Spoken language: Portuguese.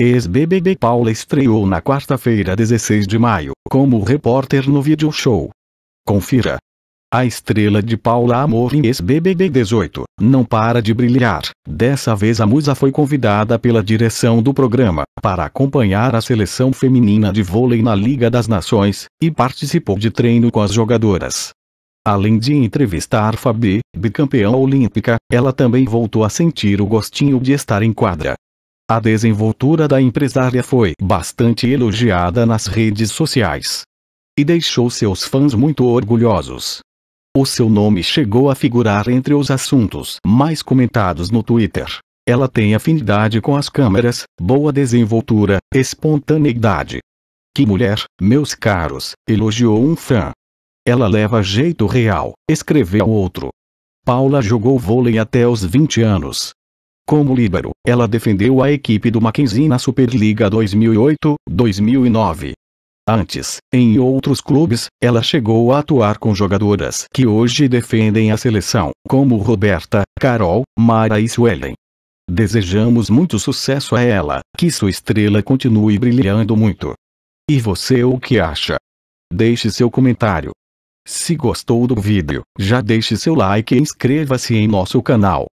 Ex-BBB Paula estreou na quarta-feira 16 de maio, como repórter no vídeo show. Confira. A estrela de Paula Amor em ex-BBB 18 não para de brilhar. Dessa vez a musa foi convidada pela direção do programa para acompanhar a seleção feminina de vôlei na Liga das Nações e participou de treino com as jogadoras. Além de entrevistar Fabi, bicampeã olímpica, ela também voltou a sentir o gostinho de estar em quadra a desenvoltura da empresária foi bastante elogiada nas redes sociais. E deixou seus fãs muito orgulhosos. O seu nome chegou a figurar entre os assuntos mais comentados no Twitter. Ela tem afinidade com as câmeras, boa desenvoltura, espontaneidade. Que mulher, meus caros, elogiou um fã. Ela leva jeito real, escreveu outro. Paula jogou vôlei até os 20 anos, como líbero, ela defendeu a equipe do Mackenzie na Superliga 2008-2009. Antes, em outros clubes, ela chegou a atuar com jogadoras que hoje defendem a seleção, como Roberta, Carol, Mara e Suelen. Desejamos muito sucesso a ela, que sua estrela continue brilhando muito. E você o que acha? Deixe seu comentário. Se gostou do vídeo, já deixe seu like e inscreva-se em nosso canal.